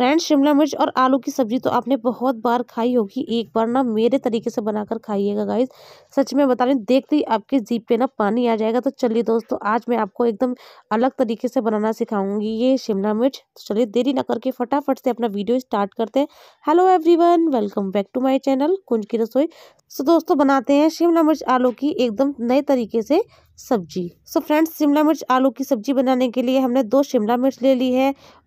friends Shimla मिर्च और आलू की सब्ज़ी तो आपने बहुत बार खाई होगी एक बार ना मेरे तरीके से बनाकर खाइएगा गाइस सच में बता रही देखते ही आपके जीप पे ना पानी आ जाएगा तो चलिए दोस्तों आज मैं आपको एकदम अलग तरीके से बनाना सिखाऊंगी ये शिमला मिर्च तो चलिए देरी ना करके फटाफट से अपना वीडियो स्टार्ट करते हैं hello every welcome back to my channel Kunj ki Rasoi सो तो दोस्तों बनाते हैं शिमला मिर्च आलू की एकदम नए तरीके से सब्जी सो फ्रेंड्स शिमला मिर्च आलू की सब्जी बनाने के लिए हमने दो शिमला मिर्च ले ली है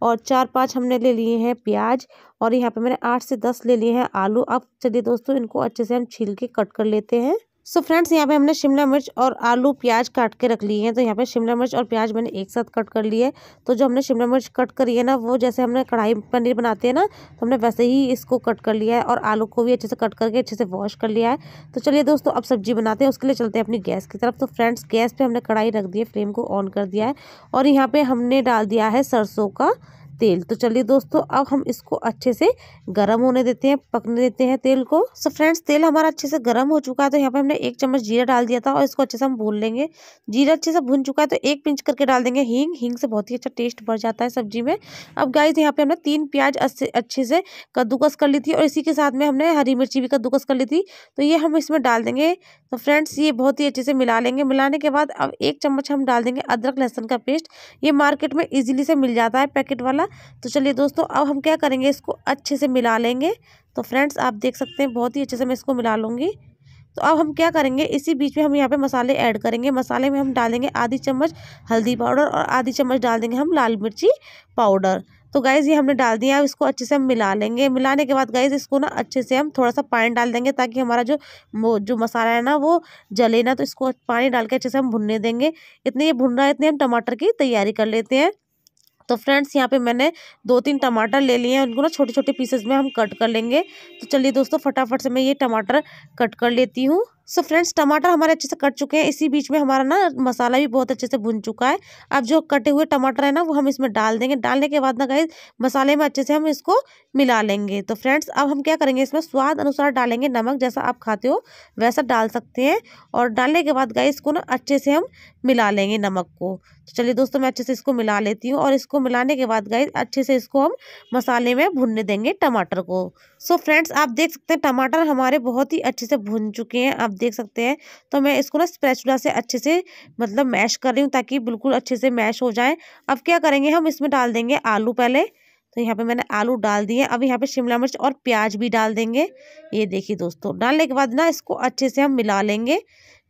और चार पांच हमने ले लिए हैं प्याज और यहाँ पे मैंने आठ से दस ले लिए हैं आलू अब चलिए दोस्तों इनको अच्छे से हम छील के कट कर लेते हैं सो so फ्रेंड्स यहाँ पे हमने शिमला मिर्च और आलू प्याज काट के रख लिए हैं तो यहाँ पे शिमला मिर्च और प्याज मैंने एक साथ कट कर लिए तो जो हमने शिमला मिर्च कट करी है ना वो जैसे हमने कढ़ाई पनीर बनाते हैं ना तो हमने वैसे ही इसको कट कर लिया है और आलू को भी अच्छे से कट करके अच्छे से वॉश कर लिया है तो चलिए दोस्तों अब सब्जी बनाते हैं उसके लिए चलते हैं अपनी गैस की तरफ तो फ्रेंड्स गैस पर हमने कढ़ाई रख दी है फ्लेम को ऑन कर दिया है और यहाँ पर हमने डाल दिया है सरसों का तेल तो चलिए दोस्तों अब हम इसको अच्छे से गर्म होने देते हैं पकने देते हैं तेल को सो फ्रेंड्स तेल हमारा अच्छे से गर्म हो चुका है तो यहाँ पे हमने एक चम्मच जीरा डाल दिया था और इसको अच्छे से हम भून लेंगे जीरा अच्छे से भून चुका है तो एक पिंच करके डाल देंगे हींग हींग से बहुत ही अच्छा टेस्ट बढ़ जाता है सब्जी में अब गाइज यहाँ पे हमने तीन प्याज अच्छे से कद्दूकस कर ली थी और इसी के साथ में हमने हरी मिर्ची भी कद्दूकस कर ली थी तो ये हम इसमें डाल देंगे तो फ्रेंड्स ये बहुत ही अच्छे से मिला लेंगे मिलाने के बाद अब एक चम्मच हम डाल देंगे अदरक लहसुन का पेस्ट ये मार्केट में ईजिली से मिल जाता है पैकेट वाला वाला तो चलिए दोस्तों अब हम क्या करेंगे इसको अच्छे से मिला लेंगे तो फ्रेंड्स आप देख सकते हैं बहुत ही अच्छे से मैं इसको मिला लूँगी तो अब हम क्या करेंगे इसी बीच में हम यहाँ पे मसाले ऐड करेंगे मसाले में हम डालेंगे आधी चम्मच हल्दी पाउडर और आधी चम्मच डाल देंगे हम लाल मिर्ची पाउडर तो गाइज़ ये हमने डाल दिया अब इसको अच्छे से हम मिला लेंगे मिलाने के बाद गाइज़ इसको ना अच्छे से हम थोड़ा सा पानी डाल देंगे ताकि हमारा जो जो मसाला है ना वो जले ना तो इसको पानी डाल के अच्छे से हम भुनने देंगे इतने ये भुन रहा है इतने हम टमाटर की तैयारी कर लेते हैं तो फ्रेंड्स यहाँ पे मैंने दो तीन टमाटर ले लिए हैं उनको ना छोटे छोटे पीसेस में हम कट कर लेंगे तो चलिए दोस्तों फटाफट से मैं ये टमाटर कट कर लेती हूँ सो so फ्रेंड्स टमाटर हमारे अच्छे से कट चुके हैं इसी बीच में हमारा ना मसाला भी बहुत अच्छे से भुन चुका है अब जो कटे हुए टमाटर है ना वो हम इसमें डाल देंगे डालने के बाद ना गए मसाले में अच्छे से हम इसको मिला लेंगे तो फ्रेंड्स अब हम क्या करेंगे इसमें स्वाद अनुसार डालेंगे नमक जैसा आप खाते हो वैसा डाल सकते हैं और डालने के बाद गए इसको ना अच्छे से हम मिला लेंगे नमक को तो चलिए दोस्तों मैं अच्छे से इसको मिला लेती हूँ और इसको मिलाने के बाद गाइज अच्छे से इसको हम मसाले में भुनने देंगे टमाटर को सो फ्रेंड्स आप देख सकते हैं टमाटर हमारे बहुत ही अच्छे से भुन चुके हैं आप देख सकते हैं तो मैं इसको ना स्प्रेचुला से अच्छे से मतलब मैश कर रही हूँ ताकि बिल्कुल अच्छे से मैश हो जाए अब क्या करेंगे हम इसमें डाल देंगे आलू पहले तो यहाँ पे मैंने आलू डाल दिए अब यहाँ पे शिमला मिर्च और प्याज भी डाल देंगे ये देखिए दोस्तों डालने के बाद ना इसको अच्छे से हम मिला लेंगे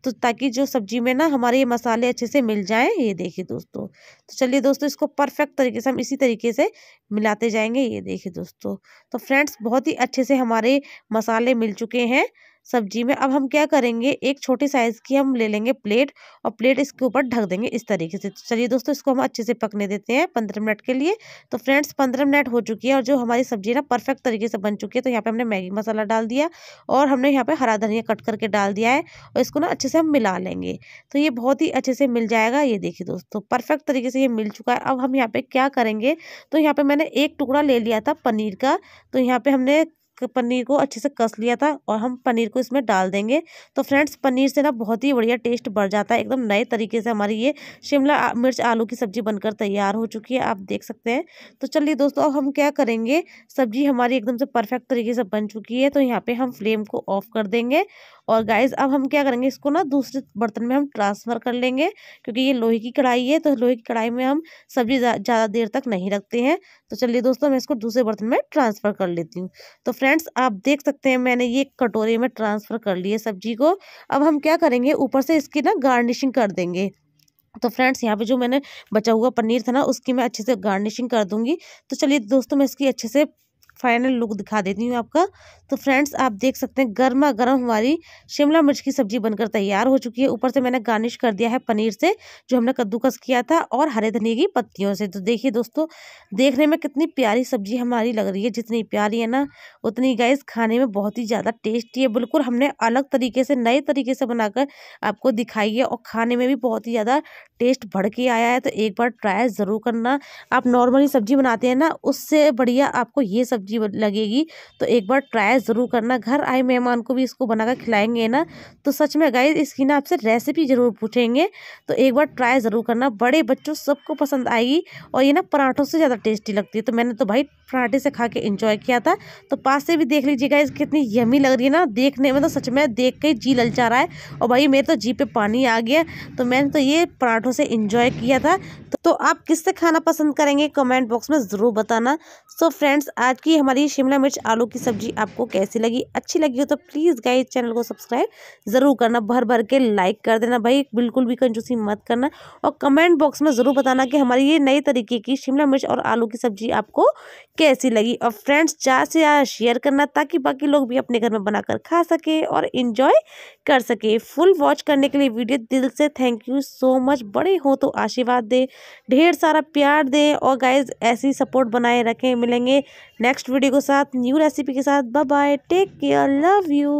तो ताकि जो सब्जी में ना हमारे ये मसाले अच्छे से मिल जाएं ये देखिए दोस्तों तो चलिए दोस्तों इसको परफेक्ट तरीके से हम इसी तरीके से मिलाते जाएंगे ये देखिए दोस्तों तो फ्रेंड्स बहुत ही अच्छे से हमारे मसाले मिल चुके हैं सब्जी में अब हम क्या करेंगे एक छोटी साइज़ की हम ले लेंगे प्लेट और प्लेट इसके ऊपर ढक देंगे इस तरीके से चलिए दोस्तों इसको हम अच्छे से पकने देते हैं पंद्रह मिनट के लिए तो फ्रेंड्स पंद्रह मिनट हो चुकी है और जो हमारी सब्जी ना परफेक्ट तरीके से बन चुकी है तो यहाँ पर हमने मैगी मसाला डाल दिया और हमने यहाँ पर हरा धनिया कट करके डाल दिया है और इसको ना अच्छे से हम मिला लेंगे तो ये बहुत ही अच्छे से मिल जाएगा ये देखिए दोस्तों परफेक्ट तरीके से ये मिल चुका है अब हम यहाँ पे क्या करेंगे तो यहाँ पर मैंने एक टुकड़ा ले लिया था पनीर का तो यहाँ पर हमने पनीर को अच्छे से कस लिया था और हम पनीर को इसमें डाल देंगे तो फ्रेंड्स पनीर से ना बहुत ही बढ़िया टेस्ट बढ़ जाता है एकदम नए तरीके से हमारी ये शिमला मिर्च आलू की सब्ज़ी बनकर तैयार हो चुकी है आप देख सकते हैं तो चलिए दोस्तों अब हम क्या करेंगे सब्ज़ी हमारी एकदम से परफेक्ट तरीके से बन चुकी है तो यहाँ पर हम फ्लेम को ऑफ कर देंगे और गाइज अब हम क्या करेंगे इसको ना दूसरे बर्तन में हम ट्रांसफ़र कर लेंगे क्योंकि ये लोहे की कढ़ाई है तो लोहे की कढ़ाई में हम सब्ज़ी ज़्यादा देर तक नहीं रखते हैं तो चलिए दोस्तों मैं इसको दूसरे बर्तन में ट्रांसफ़र कर लेती हूँ तो फ्रेंड्स फ्रेंड्स आप देख सकते हैं मैंने ये कटोरे में ट्रांसफ़र कर लिए सब्जी को अब हम क्या करेंगे ऊपर से इसकी ना गार्निशिंग कर देंगे तो फ्रेंड्स यहाँ पे जो मैंने बचा हुआ पनीर था ना उसकी मैं अच्छे से गार्निशिंग कर दूंगी तो चलिए दोस्तों मैं इसकी अच्छे से फाइनल लुक दिखा देती हूँ आपका तो फ्रेंड्स आप देख सकते हैं गर्मा गर्म हमारी शिमला मिर्च की सब्जी बनकर तैयार हो चुकी है ऊपर से मैंने गार्निश कर दिया है पनीर से जो हमने कद्दूकस किया था और हरे धनी की पत्तियों से तो देखिए दोस्तों देखने में कितनी प्यारी सब्जी हमारी लग रही है जितनी प्यारी है ना उतनी गैस खाने में बहुत ही ज़्यादा टेस्टी है बिल्कुल हमने अलग तरीके से नए तरीके से बनाकर आपको दिखाई है और खाने में भी बहुत ही ज़्यादा टेस्ट बढ़ के आया है तो एक बार ट्राई ज़रूर करना आप नॉर्मली सब्जी बनाते हैं ना उससे बढ़िया आपको ये सब्जी सब्जी लगेगी तो एक बार ट्राई ज़रूर करना घर आए मेहमान को भी इसको बनाकर खिलाएंगे ना तो सच में गाइज इसकी ना आपसे रेसिपी ज़रूर पूछेंगे तो एक बार ट्राई ज़रूर करना बड़े बच्चों सबको पसंद आएगी और ये ना पराठों से ज़्यादा टेस्टी लगती है तो मैंने तो भाई पराठे से खा के इंजॉय किया था तो पास से भी देख लीजिए गाइज कितनी यमी लग रही है ना देखने में तो सच में देख के जी ललचा रहा है और भाई मेरे तो जी पे पानी आ गया तो मैंने तो ये पराठों से इंजॉय किया था तो आप किससे खाना पसंद करेंगे कमेंट बॉक्स में ज़रूर बताना सो so फ्रेंड्स आज की हमारी शिमला मिर्च आलू की सब्जी आपको कैसी लगी अच्छी लगी हो तो प्लीज़ गाइज चैनल को सब्सक्राइब ज़रूर करना भर भर के लाइक कर देना भाई बिल्कुल भी कंजूसी मत करना और कमेंट बॉक्स में ज़रूर बताना कि हमारी ये नए तरीके की शिमला मिर्च और आलू की सब्जी आपको कैसी लगी और फ्रेंड्स ज़्यादा से ज़्यादा शेयर करना ताकि बाकी लोग भी अपने घर में बनाकर खा सकें और इन्जॉय कर सके फुल वॉच करने के लिए वीडियो दिल से थैंक यू सो मच बड़े हो तो आशीर्वाद दें ढेर सारा प्यार दें और गाइज ऐसी सपोर्ट बनाए रखें मिलेंगे नेक्स्ट नेक्स्ट वीडियो के साथ न्यू रेसिपी के साथ bye bye take care love you